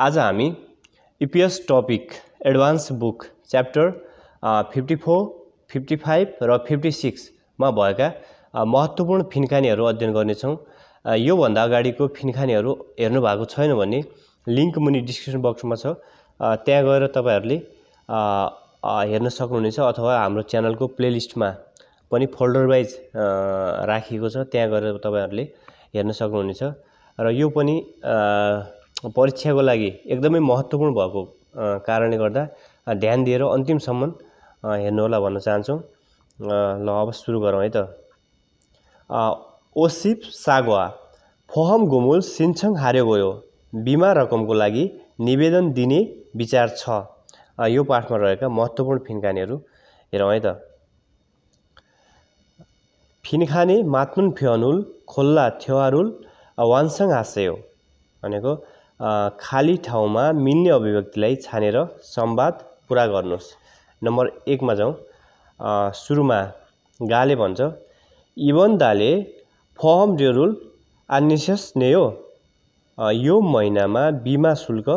आज हामी EPS topic advance book chapter fifty four fifty five र फिफ्टी सिक्समा भएका महत्त्वपूर्ण फिन्कानीहरू अध्ययन गर्नेछौँ योभन्दा अगाडिको फिन्खानीहरू हेर्नु भएको छैन भने लिङ्क मुनि डिस्क्रिप्सन बक्समा छ त्यहाँ गएर तपाईँहरूले हेर्न सक्नुहुनेछ अथवा हाम्रो च्यानलको प्लेलिस्टमा पनि फोल्डर वाइज राखिएको छ त्यहाँ गएर तपाईँहरूले हेर्न सक्नुहुनेछ र यो पनि परीक्षाको लागि एकदमै महत्त्वपूर्ण भएको कारणले गर्दा ध्यान दिएर अन्तिमसम्म हेर्नुहोला भन्न चाहन्छौँ ल अब सुरु गरौँ है त ओसिप सागवा फोहम घुमुल सिन्छङ हार्यो गयो बिमा रकमको लागि निवेदन दिने विचार छ यो पाठमा रहेका महत्त्वपूर्ण फिनखानेहरू हेरौँ है त फिनखाने मात्नुन फ्यनुल खोल्ला थ्योहारुल वानसङ हाँस्यो भनेको खाली ठाउँमा मिल्ने अभिव्यक्तिलाई छानेर संवाद पुरा गर्नुहोस् नम्बर एकमा जाउँ सुरुमा गाले भन्छ इभन दाले फर्म फहम डेरुल ने हो यो महिनामा बिमा शुल्क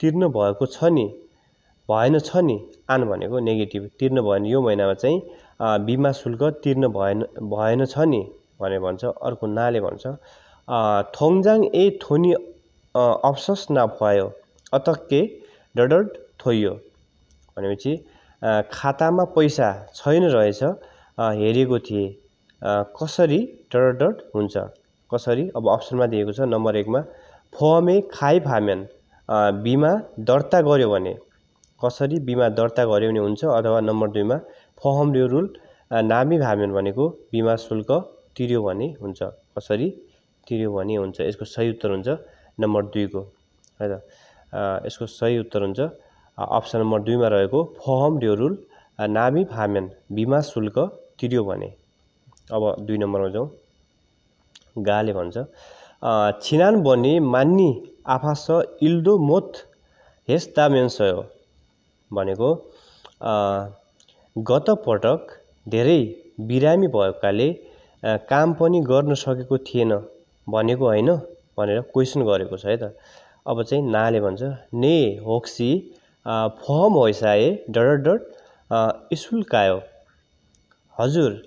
तिर्नु भएको छ नि भएन छ नि आन भनेको नेगेटिभ तिर्नु भएन यो महिनामा चाहिँ बिमा शुल्क तिर्नु भएन भएन छ नि भनेर भन्छ अर्को नाले भन्छ थोङजाङ ए थोनी अफसोस अत के डडड थोइयो भनेपछि खातामा पैसा छैन रहेछ हेरेको थिएँ कसरी डडल्ड हुन्छ कसरी अब अप्सनमा दिएको छ नम्बर एकमा फमे खाइ फामेन बिमा दर्ता गऱ्यो भने कसरी बिमा दर्ता गऱ्यो भने हुन्छ अथवा नम्बर दुईमा फहम यो रुल नामी भामेन भनेको बिमा शुल्क तिर्यो भने हुन्छ कसरी तिर्यो भने हुन्छ यसको सही उत्तर हुन्छ नम्बर दुईको है त यसको सही उत्तर हुन्छ अप्सन नम्बर दुईमा रहेको फहम ड्योरुल नामी फामेन बिमा शुल्क तिर्यो भने अब दुई नम्बरमा जाउँ गाले भन्छ छिनान बने मान्नी आफास इल्दो मोत हेस हो भनेको गत पटक धेरै बिरामी भएकाले काम पनि गर्न सकेको थिएन भनेको होइन भनेर क्वेसन गरेको छ है त अब चाहिँ नाले भन्छ ने होक्सी फर्म होइसाए डर डट स्कुलकायो हजुर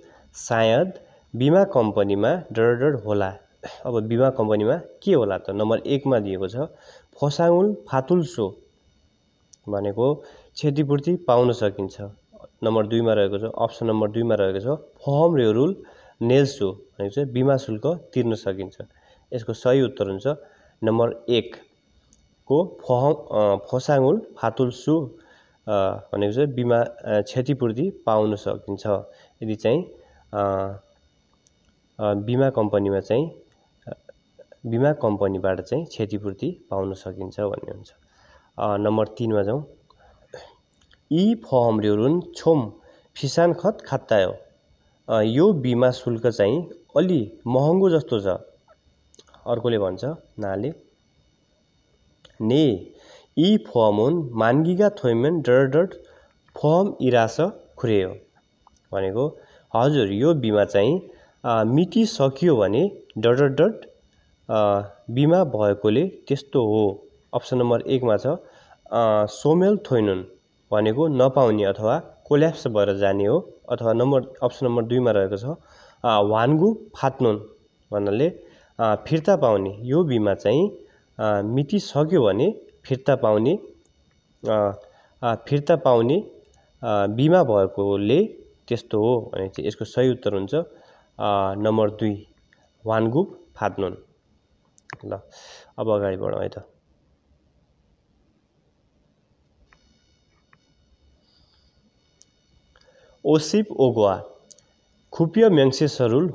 सायद बिमा कम्पनीमा डर डर होला अब बिमा कम्पनीमा के होला त नम्बर एकमा दिएको छ फसाङुल फातुल्सो भनेको क्षतिपूर्ति पाउन सकिन्छ नम्बर दुईमा रहेको छ अप्सन नम्बर दुईमा रहेको छ फर्म रेरुल नेल्सो भनेको चाहिँ बिमा शुल्क तिर्न सकिन्छ यसको सही उत्तर हुन्छ नम्बर को फ फसाङुल फातुल सु भनेको चाहिँ बिमा क्षतिपूर्ति पाउन सकिन्छ यदि चाहिँ बिमा कम्पनीमा चाहिँ बिमा कम्पनीबाट चाहिँ क्षतिपूर्ति पाउन सकिन्छ भन्ने हुन्छ नम्बर तिनमा जाउँ यी फहम्रिउरुन छोम फिसान खत खात्तायो यो बिमा शुल्क चाहिँ अलि महँगो जस्तो छ अर्कोले भन्छ नाले ने यी फमुन मान्गिगा थोइमेन डर डट फम इरास खुरेयो भनेको हजुर यो बिमा चाहिँ मिटिसकियो भने डर डट बिमा भएकोले त्यस्तो हो अप्सन नम्बर एकमा छ सोमेल थोइनुन भनेको नपाउने अथवा कोल्याप्स भएर जाने हो अथवा नम्बर अप्सन नम्बर दुईमा रहेको छ वानगु फात्नुन भन्नाले फिर्ता पाउने यो बिमा चाहिँ मिति सक्यो भने फिर्ता पाउने फिर्ता पाउने बिमा भएकोले त्यस्तो हो भने चाहिँ यसको सही उत्तर हुन्छ नम्बर दुई वान्गुक फात्नुन ल अब अगाडि बढौँ है त ओसिप ओगोआ खुपियो म्याङ्सेसरुल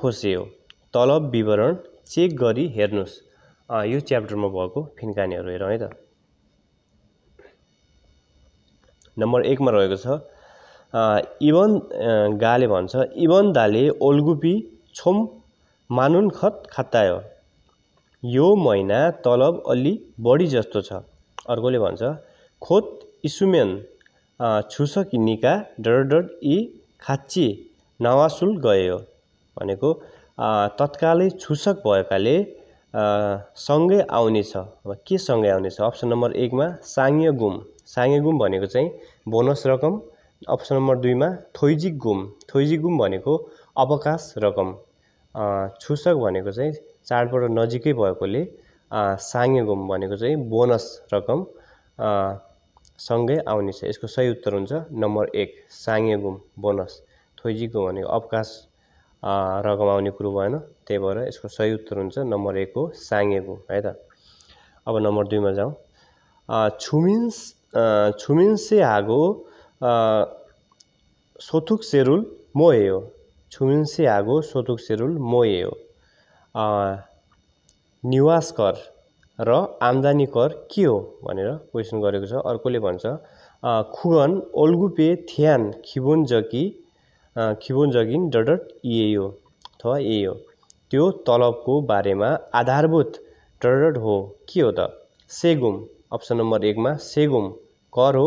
फोसे हो तलब विवरण चेक गरी हेर्नुहोस् यो च्याप्टरमा भएको फिनकानीहरू हेरौँ है त नम्बर एकमा रहेको छ इभन गाले भन्छ इभन दाले ओल्गुपी छोम मानुन खत खातायो यो महिना तलब अलि बढी जस्तो छ अर्कोले भन्छ खोत इसुमेन छुस निका डर डर इ खाची नवासुल गयो भनेको तत्कालै छुसक भएकाले सँगै आउनेछ अब के सँगै आउनेछ अप्सन नम्बर एकमा साङ्गे गुम साङ्गे गुम भनेको चाहिँ बोनस रकम अप्सन नम्बर दुईमा थोइजिक गुम थोइजिक गुम भनेको अवकाश रकम छुसक भनेको चाहिँ चाडपर्व नजिकै भएकोले साङ्गे गुम भनेको चाहिँ बोनस रकम सँगै आउनेछ यसको सही उत्तर हुन्छ नम्बर एक साङ्गे गुम बोनस थोइजिक गुम भनेको अवकाश रकम आउने कुरो भएन त्यही भएर यसको सही उत्तर हुन्छ नम्बर एक हो साङ्गेको है त अब नम्बर दुईमा जाउँ छुमिन्स छुमिन्से हागो सोथुक सेरुल मोहे हो छुमिन्से हागो सोथुक सेरुल मोहे हो निवास कर र आम्दानी कर के हो भनेर क्वेसन गरेको छ अर्कोले भन्छ खुगन ओल्गुपे थियान खिबुन जकी खिबोन जगिन डट डट इएओ अथवा एओ त्यो तलबको बारेमा आधारभूत डट हो के हो त सेगुम अप्सन नम्बर एकमा सेगुम कर हो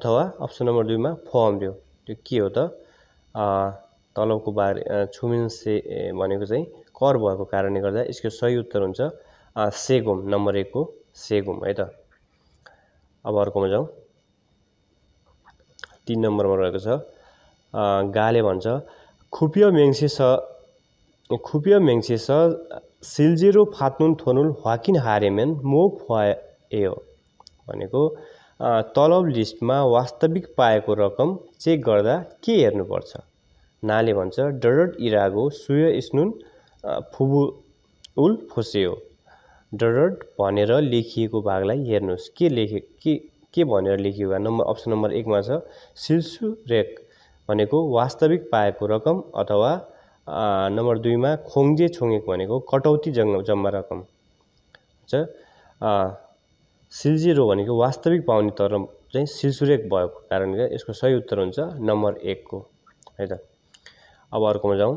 अथवा अप्सन नम्बर दुईमा फर्म हो त्यो के हो त तलबको बारे छुमिन से भनेको चाहिँ कर भएको कारणले गर्दा यसको सही उत्तर हुन्छ सेगुम नम्बर एकको सेगुम है त अब अर्कोमा जाउँ तिन नम्बरमा रहेको छ गाले भन्छ खुपियो मेङ्से स खुपियो मेङ्से स सिल्जिरो फात्नुन थोनुल ह्वाकिन हारेमेन मो फयो भनेको तलब लिस्टमा वास्तविक पाएको रकम चेक गर्दा के हेर्नुपर्छ नाले भन्छ डरट इरागो सुय स्नुन फुबु उल हो डरट भनेर लेखिएको भागलाई हेर्नुहोस् के लेखे के के भनेर लेखिएको नम्बर अप्सन नम्बर एकमा छ सिल्सु रेक भनेको वास्तविक पाएको रकम अथवा नम्बर दुईमा खोङ्जे छोङेको भनेको कटौती जङ्ग जम्मा रकम हुन्छ सिल्जिरो भनेको वास्तविक पाउने तर चाहिँ सिलसुरेक भएको कारणले यसको सही उत्तर हुन्छ नम्बर एकको है त अब अर्कोमा जाउँ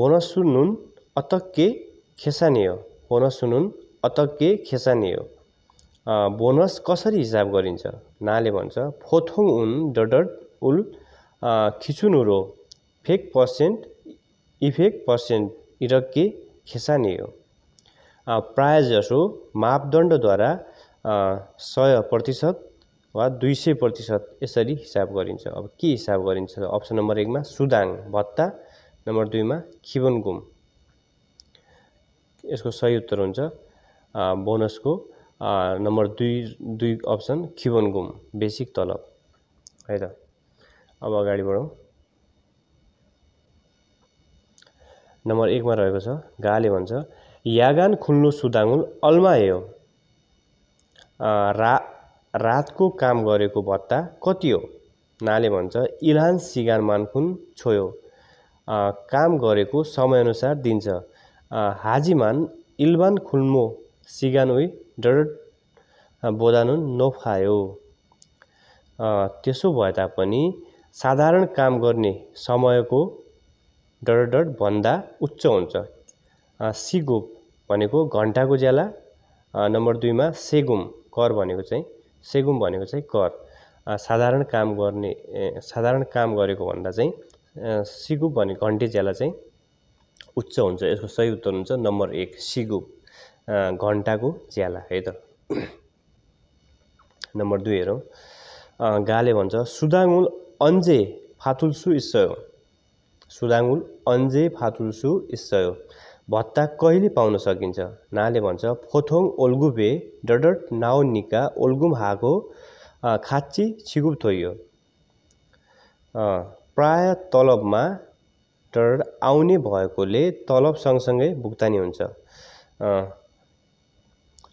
बोनसु नुन अतक्के खेसानी हो बोनसु नुन अतक्के खेसानी हो बोनस कसरी हिसाब गरिन्छ नाले भन्छ फोथोङ उन डडट उल खिचुनुरो फेक पर्सेन्ट इफेक पर्सेन्ट इरक्के खेसानी हो प्रायःजसो मापदण्डद्वारा सय प्रतिशत वा दुई सय प्रतिशत यसरी हिसाब गरिन्छ अब के हिसाब गरिन्छ अप्सन नम्बर एकमा सुदाङ भत्ता नम्बर दुईमा खिबन गुम यसको सही उत्तर हुन्छ बोनसको नम्बर दुई दुई अप्सन खिवन गुम बेसिक तलब है त अब अगाडि बढौँ नम्बर एकमा रहेको छ गाले भन्छ यागान खुल्नु सुदाङुल अल्मायो रा रातको काम गरेको भत्ता कति हो नाले भन्छ इलान सिगान मानखुन छोयो काम गरेको समयअनुसार दिन्छ हाजिमान इल्बान खुल्मो सिगानुई डरड बोदानुन नफायो त्यसो भए तापनि साधारण काम गर्ने समयको भन्दा उच्च हुन्छ सिगुप भनेको घन्टाको ज्याला नम्बर दुईमा सेगुम कर भनेको चाहिँ सेगुम भनेको चाहिँ कर साधारण काम गर्ने साधारण काम गरेको भन्दा चाहिँ सिगुप भने घन्टे ज्याला चाहिँ उच्च हुन्छ यसको सही उत्तर हुन्छ नम्बर एक सिगुप घन्टाको ज्याला है त नम्बर दुई हेरौँ गाले भन्छ सुदाङुल अन्जे फातुल्सु इस्सयो सुदाङुल अन्जे फातुल्सु इस्सयो भत्ता कहिले पाउन सकिन्छ नाले भन्छ फोथोङ ओल्गुबे डडट निका ओल्गुम हाको खाच्ची छिगुप थोइयो प्राय तलबमा डर आउने भएकोले तलब सँगसँगै भुक्तानी हुन्छ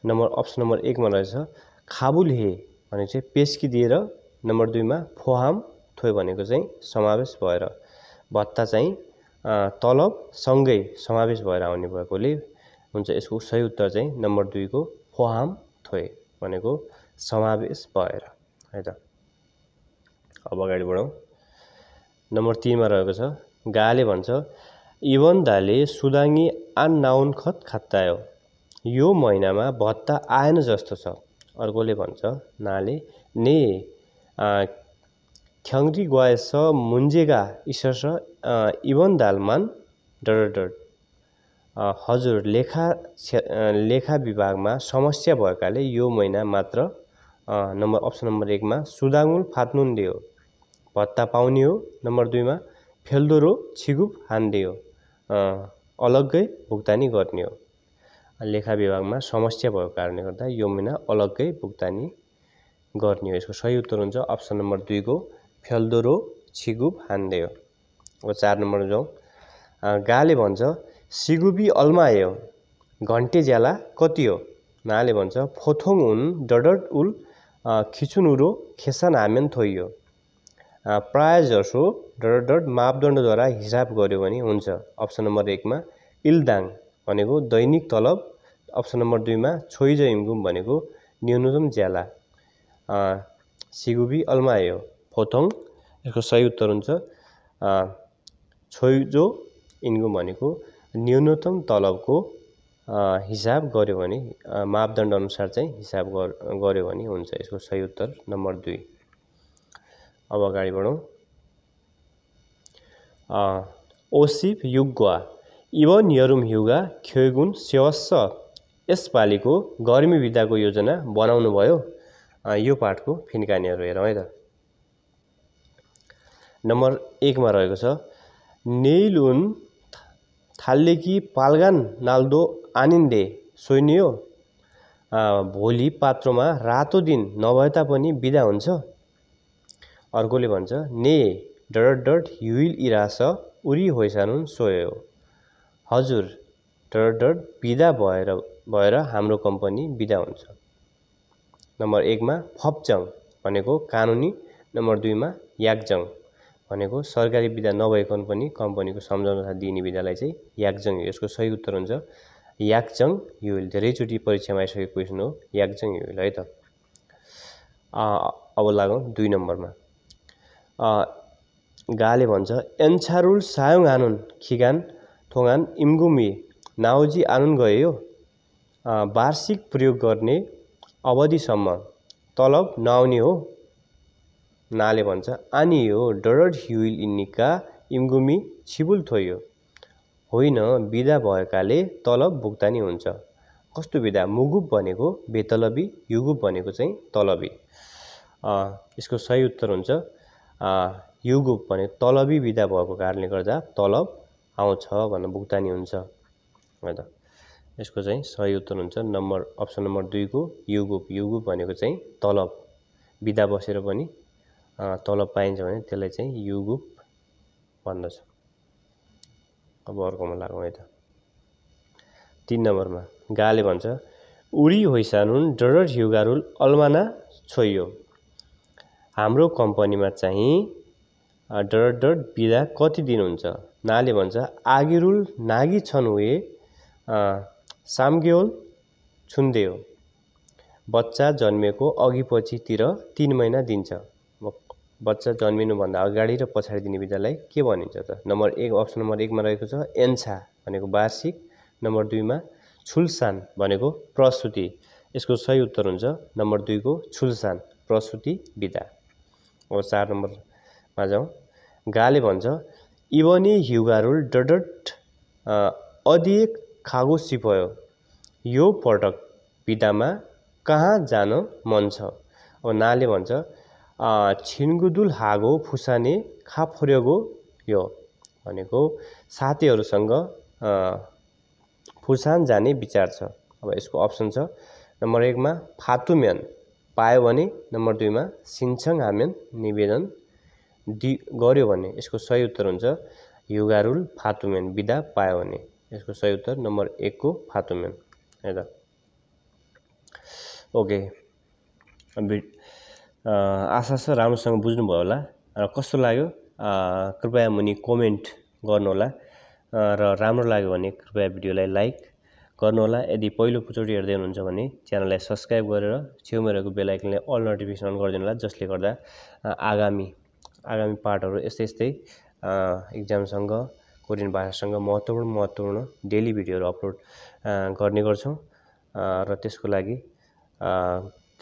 नम्बर अप्सन नम्बर एकमा रहेछ खाबुल हे भने चाहिँ पेस्की दिएर नम्बर दुईमा फोहाम थोए भनेको चाहिँ समावेश भएर भत्ता चाहिँ तलब सँगै समावेश भएर आउने भएकोले हुन्छ यसको सही उत्तर चाहिँ नम्बर दुईको फोहाम थोए भनेको समावेश भएर है त अब अगाडि बढौँ नम्बर तिनमा रहेको छ गाले भन्छ इवन दाले सुदाङ्गी आन नाउन खत खत्तायो यो महिनामा भत्ता आएन जस्तो छ अर्कोले भन्छ नाले ने ख्याङ्ग्री गएछ मुन्जेगा इसर्स इभन दालमान डर डर हजुर लेखा लेखा विभागमा समस्या भएकाले यो महिना मात्र नम्बर अप्सन नम्बर एकमा सुदाङुल फात्नुन दियो भत्ता पाउने हो नम्बर दुईमा फेल्दोरो छिगुप हान्दियो अलग्गै भुक्तानी गर्ने हो लेखा विभागमा समस्या भएको कारणले गर्दा यो महिना अलग्गै भुक्तानी गर्ने हो यसको सही उत्तर हुन्छ अप्सन नम्बर दुईको फ्याल्दोरो छिगुब हान्देयो अब चार नम्बर जाउँ गाले भन्छ सिगुबी अल्मायो घन्टे ज्याला कति हो नाले भन्छ फोथोङ उन डडट उल खिचुनुरो खेसान हामेन थोइयो प्राय जसो डट डट मापदण्डद्वारा हिसाब गऱ्यो भने हुन्छ अप्सन नम्बर एकमा इल्दाङ भनेको दैनिक तलब अप्सन नम्बर दुईमा छोइज इमगुम भनेको न्यूनतम ज्याला सिगुबी अल्मायो फोथोङ यसको सही उत्तर हुन्छ छोइजो इन्गुम भनेको न्यूनतम तलबको हिसाब गऱ्यो भने मापदण्ड अनुसार चाहिँ हिसाब गऱ्यो भने हुन्छ यसको सही उत्तर नम्बर दुई अब अगाडि बढौँ ओसिप युग्वा इवन यरुम ह्युगा खेगुन सेवस्स यसपालिको गर्मी बिदाको योजना बनाउनु भयो यो पाठको फिन्कानीहरू हेरौँ है त नम्बर एकमा रहेको छ नेइलुन थाल्लेकी पालगान नाल्दो आनिन्दे सोइनियो भोलि पात्रोमा रातो दिन नभए तापनि बिदा हुन्छ अर्कोले भन्छ ने डट डट ह्युल इरास उरी होइसानुन सोयो हजुर डर डर बिदा भएर भएर हाम्रो कम्पनी बिदा हुन्छ नम्बर एकमा फब्जाङ भनेको कानुनी नम्बर दुईमा याकजाङ भनेको सरकारी बिदा नभएको पनि कम्पनीको सम्झौता दिने दिइने बिदालाई चाहिँ याकजङ यसको सही उत्तर हुन्छ याकजङ यो धेरैचोटि परीक्षामा आइसकेको क्वेसन हो याकजङ यो है त अब लागौँ दुई नम्बरमा गाले भन्छ एन्छारुल सायोङ आनुन खिगान थोङान इम्गुमी नाओजी गयो वार्षिक प्रयोग गर्ने अवधिसम्म तलब नआउने हो नाले भन्छ आनियो डरड ह्युल इन्निका इम्गुमी छिबुल थोयो होइन बिदा भएकाले तलब भुक्तानी हुन्छ कस्तो बिदा मुगुप भनेको बेतलबी युगुप भनेको चाहिँ तलबी यसको सही उत्तर हुन्छ युगुप भने तलबी बिदा भएको कारणले गर्दा तलब आउँछ भनेर भुक्तानी हुन्छ है त यसको चाहिँ सही उत्तर हुन्छ नम्बर अप्सन नम्बर दुईको युगुप युगुप भनेको चाहिँ तलब बिदा बसेर पनि तलब पाइन्छ भने त्यसलाई चाहिँ युगुप भन्दछ अब अर्कोमा लागौँ है त तिन नम्बरमा गाले भन्छ उरी होइसानुन डर हिउगारुल अल्माना छोइयो हाम्रो कम्पनीमा चाहिँ डर डर बिदा कति दिन हुन्छ नाले भन्छ आगिरुल नागी छन् छनुए छुन्दे छुन्देयो बच्चा जन्मेको अघि पछितिर तिन महिना दिन्छ बच्चा जन्मिनुभन्दा अगाडि र पछाडि दिने बिदालाई के भनिन्छ त नम्बर एक अप्सन नम्बर एकमा रहेको छ एन्सा भनेको वार्षिक नम्बर दुईमा छुलसान भनेको प्रसुति यसको सही उत्तर हुन्छ नम्बर दुईको छुलसान प्रसुति बिदा अब चार नम्बर मा जाउँ गाले भन्छ इवनी ह्युगारुल डडट अधिक खागो सिफयो यो पटक पितामा कहाँ जान मन छ अब नाले भन्छ छिनगुदुल हागो फुसाने खाफोर्योगो यो भनेको साथीहरूसँग फुसान जाने विचार छ अब यसको अप्सन छ नम्बर एकमा फातुम्यान पायो भने नम्बर दुईमा सिन्छङ हामेन निवेदन दि गऱ्यो भने यसको सही उत्तर हुन्छ युगारुल फातुमेन बिदा पायो भने यसको सही उत्तर नम्बर एकको फातुमेन है त ओके आशा छ राम्रोसँग बुझ्नुभयो होला र कस्तो लाग्यो कृपया मुनि कमेन्ट गर्नुहोला र राम्रो लाग्यो भने कृपया भिडियोलाई लाइक गर्नुहोला यदि पहिलोचोटि हेर्दै हुनुहुन्छ भने च्यानललाई सब्सक्राइब गरेर छेउमा रहेको बेलायकनले अल नोटिफिकेसन अन गरिदिनु होला जसले गर्दा आगामी आगामी पाठहरू यस्तै यस्तै इक्जामसँग कोरियन भाषासँग महत्त्वपूर्ण महत्त्वपूर्ण डेली भिडियोहरू अपलोड गर्ने गर्छौँ र त्यसको लागि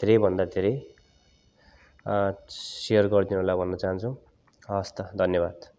धेरैभन्दा धेरै सेयर गरिदिनु होला भन्न चाहन्छौँ हस् त धन्यवाद